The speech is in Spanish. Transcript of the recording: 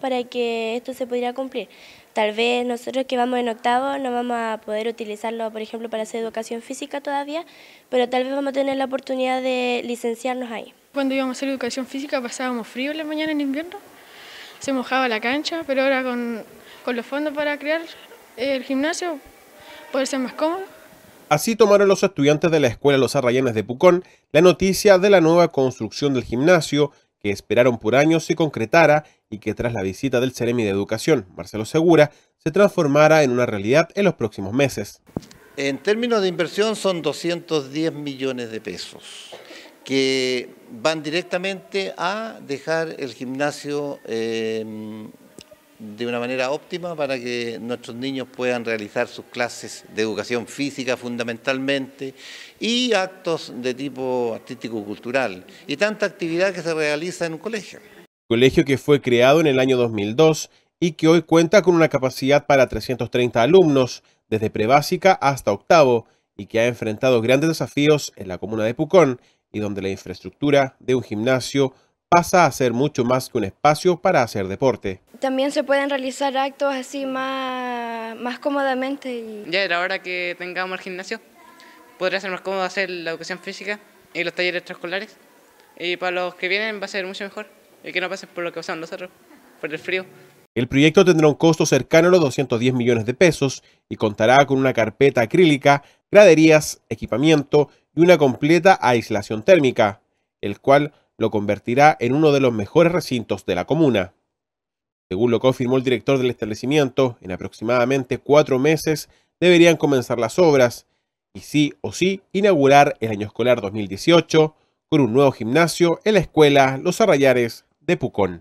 para que esto se pudiera cumplir. Tal vez nosotros que vamos en octavo no vamos a poder utilizarlo, por ejemplo, para hacer educación física todavía, pero tal vez vamos a tener la oportunidad de licenciarnos ahí. Cuando íbamos a hacer educación física pasábamos frío la mañana en invierno, se mojaba la cancha, pero ahora con, los fondos para crear eh, el gimnasio puede ser más cómodo. Así tomaron los estudiantes de la Escuela Los Arrayanes de Pucón la noticia de la nueva construcción del gimnasio que esperaron por años se concretara y que tras la visita del Ceremi de Educación, Marcelo Segura, se transformara en una realidad en los próximos meses. En términos de inversión son 210 millones de pesos que van directamente a dejar el gimnasio em, de una manera óptima para que nuestros niños puedan realizar sus clases de educación física fundamentalmente y actos de tipo artístico-cultural y tanta actividad que se realiza en un colegio colegio que fue creado en el año 2002 y que hoy cuenta con una capacidad para 330 alumnos, desde prebásica hasta octavo, y que ha enfrentado grandes desafíos en la comuna de Pucón, y donde la infraestructura de un gimnasio pasa a ser mucho más que un espacio para hacer deporte. También se pueden realizar actos así más, más cómodamente. Y... Ya era hora que tengamos el gimnasio. Podría ser más cómodo hacer la educación física y los talleres extraescolares. Y para los que vienen va a ser mucho mejor no pases por lo que por el frío. El proyecto tendrá un costo cercano a los 210 millones de pesos y contará con una carpeta acrílica, graderías, equipamiento y una completa aislación térmica, el cual lo convertirá en uno de los mejores recintos de la comuna. Según lo confirmó el director del establecimiento, en aproximadamente cuatro meses deberían comenzar las obras y sí o sí inaugurar el año escolar 2018 con un nuevo gimnasio en la escuela Los Arrayares de Pucón.